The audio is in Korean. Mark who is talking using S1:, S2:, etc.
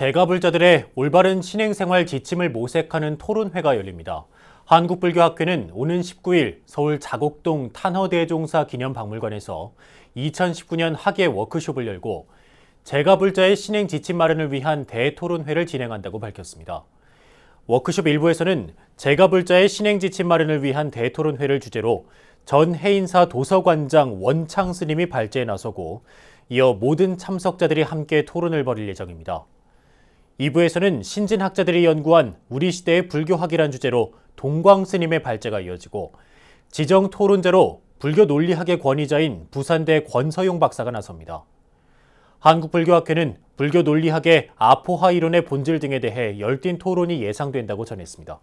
S1: 제가불자들의 올바른 신행생활 지침을 모색하는 토론회가 열립니다. 한국불교학회는 오는 19일 서울 자곡동 탄허대종사 기념박물관에서 2019년 학예 워크숍을 열고 제가불자의 신행 지침 마련을 위한 대토론회를 진행한다고 밝혔습니다. 워크숍 일부에서는 제가불자의 신행 지침 마련을 위한 대토론회를 주제로 전 해인사 도서관장 원창 스님이 발제에 나서고 이어 모든 참석자들이 함께 토론을 벌일 예정입니다. 2부에서는 신진 학자들이 연구한 우리 시대의 불교학이란 주제로 동광 스님의 발제가 이어지고 지정 토론제로 불교 논리학의 권위자인 부산대 권서용 박사가 나섭니다. 한국불교학회는 불교 논리학의 아포하 이론의 본질 등에 대해 열띤 토론이 예상된다고 전했습니다.